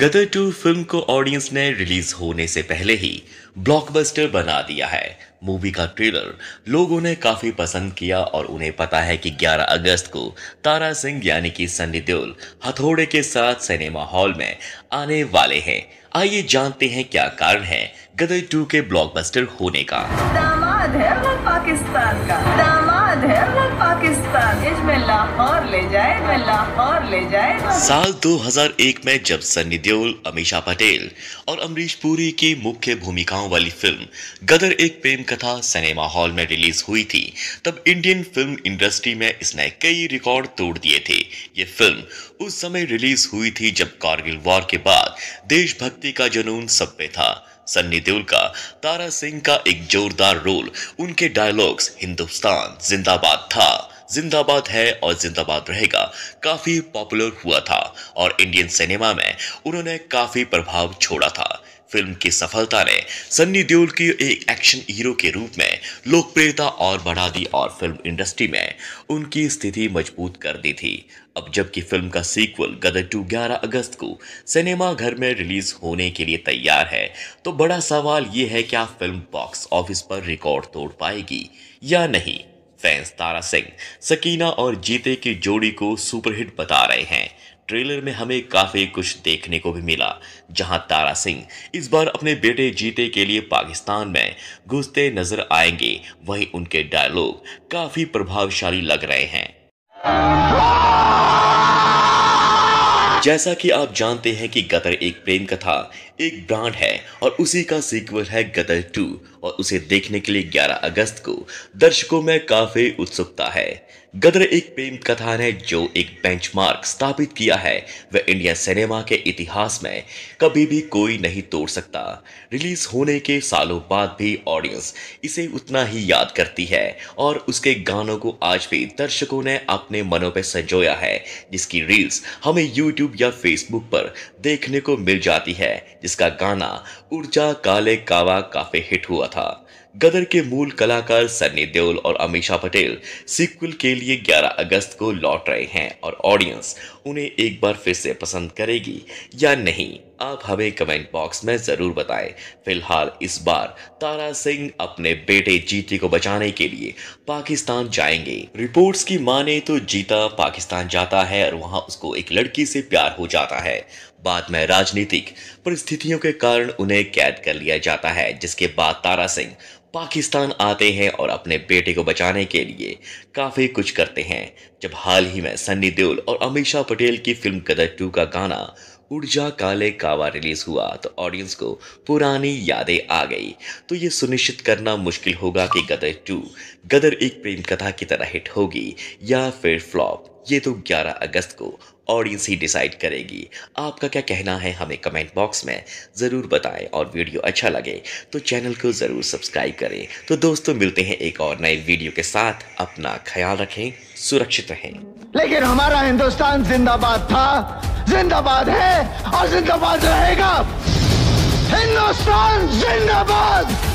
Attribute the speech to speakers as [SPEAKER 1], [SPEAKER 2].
[SPEAKER 1] गदर two film को audience ने release होने से पहले ही ब्लॉकबस्टर बना दिया है मूवी का ट्रेलर लोगों ने काफी पसंद किया और उन्हें पता है कि 11 अगस्त को तारा सिंह यानी कि सन्नी देओल हथौड़े के साथ सिनेमा हॉल में आने वाले हैं आइए जानते हैं क्या कारण है गदर टू के ब्लॉकबस्टर होने का दामाद है वो पाकिस्तान का दामाद है वो पाकिस्तान इसमें लाहौर ले जाए मैं लाहौर ले जाए साल 2001 में जब सन्नी देओल अमीशा पटेल और अमरीश पुरी की मुख्य भूमिकाओं वाली फिल्म गदर एक प्रेम कथा सिनेमा हॉल में रिलीज हुई थी तब इंडियन फिल्म इंडस्ट्री में इसने कई रिकॉर्ड तोड़ दिए थे ये फिल्म उस समय रिलीज हुई थी जब कारगिल वॉर के बाद देशभक्ति गीतोक्ति का जुनून सब पे था सन्नी देओल का तारा सिंह का एक जोरदार रोल उनके डायलॉग्स हिंदुस्तान जिंदाबाद था जिंदाबाद है और जिंदाबाद रहेगा काफी पॉपुलर हुआ था और इंडियन सिनेमा में उन्होंने काफी प्रभाव छोड़ा था फिल्म की सफलता ने सन्नी देओल की एक एक्शन हीरो के रूप में लोकप्रियता और बढ़ा दी और फिल्म इंडस्ट्री में उनकी स्थिति मजबूत कर दी थी अब जबकि फिल्म का सीक्वल गदर टू ग्यारह अगस्त को सिनेमा घर में रिलीज होने के लिए तैयार है तो बड़ा सवाल ये है क्या फिल्म बॉक्स ऑफिस पर रिकॉर्ड तोड़ पाएगी या नहीं फैंस तारा सिंह सकीना और जीते की जोड़ी को सुपरहिट बता रहे हैं ट्रेलर में हमें काफी कुछ देखने को भी मिला जहां तारा सिंह इस बार अपने बेटे जीते के लिए पाकिस्तान में घुसते नजर आएंगे वहीं उनके डायलॉग काफी प्रभावशाली लग रहे हैं जैसा कि आप जानते हैं कि गदर एक प्रेम कथा एक ब्रांड है और उसी का सीक्वल है गदर टू और उसे देखने के लिए 11 अगस्त को दर्शकों में काफ़ी उत्सुकता है गदर एक प्रेम कथा ने जो एक बेंचमार्क स्थापित किया है वह इंडियन सिनेमा के इतिहास में कभी भी कोई नहीं तोड़ सकता रिलीज होने के सालों बाद भी ऑडियंस इसे उतना ही याद करती है और उसके गानों को आज भी दर्शकों ने अपने मनों पर संजोया है जिसकी रील्स हमें यूट्यूब या फेसबुक पर देखने को मिल जाती है जिसका गाना ऊर्जा काले कावा काफी हिट हुआ था गदर के मूल कलाकार सन्नी देओल और अमीशा पटेल सीक्वल के लिए 11 अगस्त को लौट रहे हैं और ऑडियंस उन्हें एक बार फिर से पसंद करेगी या नहीं आप हमें कमेंट बॉक्स में जरूर बताएं फिलहाल इस बार तारा सिंह अपने बेटे जीते को बचाने के लिए पाकिस्तान जाएंगे रिपोर्ट्स की माने तो जीता पाकिस्तान जाता है और वहां उसको एक लड़की से प्यार हो जाता है बाद में राजनीतिक परिस्थितियों के कारण उन्हें कैद कर लिया जाता है जिसके बाद तारा सिंह पाकिस्तान आते हैं और अपने बेटे को बचाने के लिए काफ़ी कुछ करते हैं जब हाल ही में सन्नी देओल और अमीषा पटेल की फिल्म कदर टू का गाना उर्जा काले कावा रिलीज हुआ तो ऑडियंस को पुरानी यादें आ गई तो ये सुनिश्चित करना मुश्किल होगा कि गदर टू गदर एक प्रेम कथा की तरह हिट होगी या फिर फ्लॉप ये तो 11 अगस्त को ऑडियंस ही डिसाइड करेगी आपका क्या कहना है हमें कमेंट बॉक्स में ज़रूर बताएं और वीडियो अच्छा लगे तो चैनल को ज़रूर सब्सक्राइब करें तो दोस्तों मिलते हैं एक और नए वीडियो के साथ अपना ख्याल रखें सुरक्षित रहें लेकिन हमारा हिंदुस्तान जिंदाबाद था जिंदाबाद है और जिंदाबाद रहेगा हिंदुस्तान जिंदाबाद